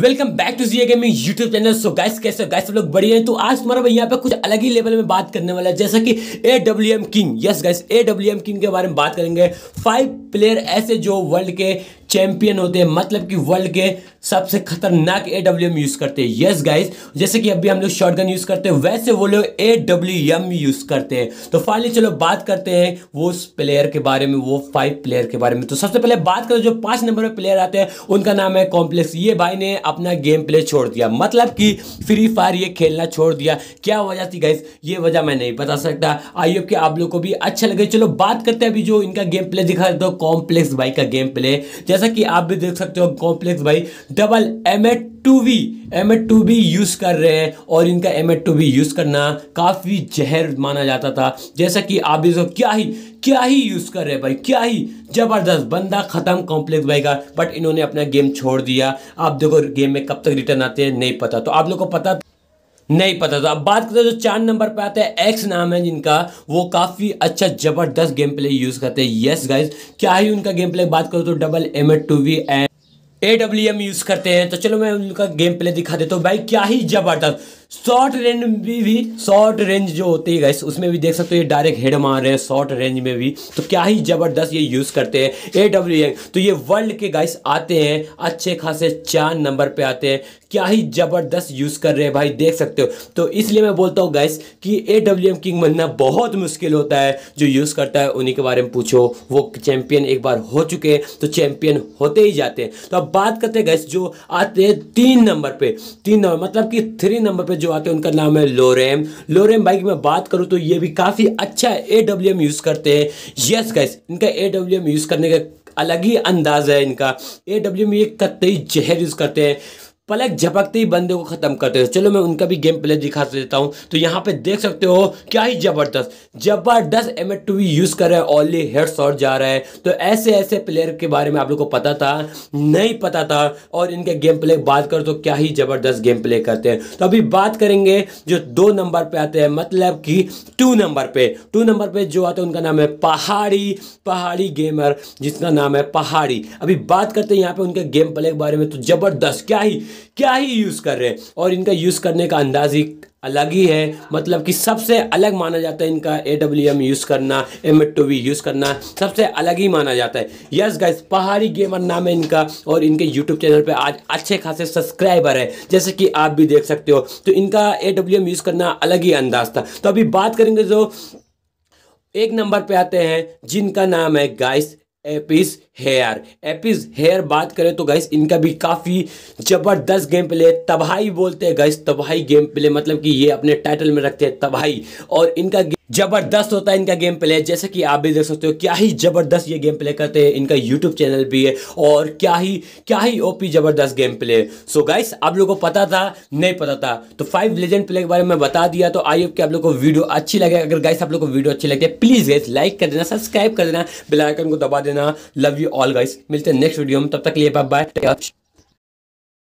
welcome back to G gaming YouTube channel so guys कैसे guys सब लोग बढ़िया हैं तो आज तुम्हारा भाई यहाँ पे कुछ अलग ही लेवल में बात करने वाला है जैसा कि A W M king yes guys A W M king के बारे में बात करेंगे फाइव प्लेयर ऐसे जो वर्ल्ड के चैंपियन होते हैं मतलब कि वर्ल्ड के सबसे खतरनाक ए डब्ल्यू एम यूज़ करते हैं यस गाइस जैसे कि अभी हम लोग शॉर्ट गन यूज़ करते हैं वैसे वो लोग ए डब्ल्यू एम यूज़ करते हैं तो फाइनली चलो बात करते हैं वो उस प्लेयर के बारे में वो फाइव प्लेयर के बारे में तो सबसे पहले बात करें जो पांच नंबर में प्लेयर आते हैं उनका नाम है कॉम्प्लेक्स ये भाई ने अपना गेम प्ले छोड़ दिया मतलब कि फ्री फायर ये खेलना छोड़ दिया क्या वजह थी गाइस ये वजह मैं नहीं बता सकता आई होप कि आप लोग को भी अच्छा लगे चलो बात करते हैं अभी जो इनका गेम प्ले दिखा दो कॉम्प्लेक्स भाई का गेम प्ले जैसे जैसा कि आप भी देख सकते हो कॉम्प्लेक्स भाई double M two V M two B use कर रहे हैं और इनका एम टू बी यूज़ करना काफ़ी जहर माना जाता था जैसा कि आप भी क्या ही क्या ही यूज़ कर रहे हैं भाई क्या ही जबरदस्त बंदा ख़त्म कॉम्प्लेक्स भाई का बट इन्होंने अपना गेम छोड़ दिया आप देखो गेम में कब तक रिटर्न आते हैं नहीं पता तो आप लोग को पता नहीं पता था अब बात करते हैं जो तो चार नंबर पे आते हैं एक्स नाम है जिनका वो काफ़ी अच्छा जबरदस्त गेम प्ले यूज़ करते हैं यस गाइज क्या ही उनका गेम प्ले बात करो तो double M add two V and A W M use करते हैं तो चलो मैं उनका गेम प्ले दिखा देता हूँ भाई क्या ही जबरदस्त शॉर्ट रेंज में भी, भी शॉर्ट रेंज जो होती है गैस उसमें भी देख सकते हो ये डायरेक्ट हेड मार रहे हैं शॉर्ट रेंज में भी तो क्या ही ज़बरदस्त ये यूज़ करते हैं ए डब्ल्यू एम तो ये वर्ल्ड के गैस आते हैं अच्छे खासे चार नंबर पे आते हैं क्या ही ज़बरदस्त यूज़ कर रहे हैं भाई देख सकते हो तो इसलिए मैं बोलता हूँ गैस कि ए डब्ल्यू एम किंग बनना बहुत मुश्किल होता है जो यूज़ करता है उन्हीं के बारे में पूछो वो चैंपियन एक बार हो चुके हैं तो चैंपियन होते ही जाते हैं तो अब बात करते हैं गैस जो आते हैं तीन नंबर पे तीन नंबर मतलब कि थ्री नंबर पर जो आते हैं उनका नाम है लोरेम लोरेम बाइक में बात करूँ तो ये भी काफ़ी अच्छा ए डब्ल्यू एम यूज़ करते हैं यस गैस इनका ए डब्ल्यू एम यूज़ करने का अलग ही अंदाज़ है इनका ए डब्ल्यू एम ये कतई जहर यूज़ करते हैं पलक झपकते ही बंदे को खत्म करते थे चलो मैं उनका भी गेम प्ले दिखा देता हूँ तो यहाँ पे देख सकते हो क्या ही जबरदस्त जबरदस्त एम एड टू यूज़ कर रहे हैं ऑनली हेड शॉट जा रहा है तो ऐसे ऐसे प्लेयर के बारे में आप लोग को पता था नहीं पता था और इनके गेम प्ले बात करो तो क्या ही जबरदस्त गेम प्ले करते हैं तो अभी बात करेंगे जो दो नंबर पे आते हैं मतलब कि टू नंबर पे टू नंबर पे जो आते हैं उनका नाम है पहाड़ी पहाड़ी गेमर जिसका नाम है पहाड़ी अभी बात करते हैं यहाँ पे उनके गेम प्ले के बारे में तो जबरदस्त क्या ही क्या ही यूज़ कर रहे हैं और इनका यूज़ करने का अंदाज ही अलग ही है मतलब कि सबसे अलग माना जाता है इनका ए डब्ल्यू एम यूज़ करना M eight two V use करना सबसे अलग ही माना जाता है यस गाइस पहाड़ी गेमर नाम है इनका और इनके यूट्यूब चैनल पे आज अच्छे खासे सब्सक्राइबर है जैसे कि आप भी देख सकते हो तो इनका ए डब्ल्यू एम यूज़ करना अलग ही अंदाज था तो अभी बात करेंगे जो एक नंबर पे आते हैं जिनका नाम है गाइस एपिस हेयर एपिस हेयर बात करें तो गैस इनका भी काफ़ी ज़बरदस्त गेम प्ले तबाही बोलते हैं गैस तबाही गेम प्ले मतलब कि ये अपने टाइटल में रखते हैं तबाही और इनका जबरदस्त होता है इनका गेम प्ले जैसे कि आप भी देख सकते हो क्या ही जबरदस्त ये गेम प्ले करते हैं इनका यूट्यूब चैनल भी है और क्या ही क्या ही ओपी जबरदस्त गेम प्ले सो गाइस आप लोगों को पता था नहीं पता था तो फाइव लेजेंड प्ले के बारे में बता दिया तो आई होप कि आप लोग को वीडियो अच्छी लगे अगर गाइस आप लोग को वीडियो अच्छी लगती है प्लीज गाइस लाइक कर देना सब्सक्राइब कर देना बेलाइकन को दबा देना लव यू ऑल गाइस मिलते हैं नेक्स्ट वीडियो में तब तक लिए बाय बाय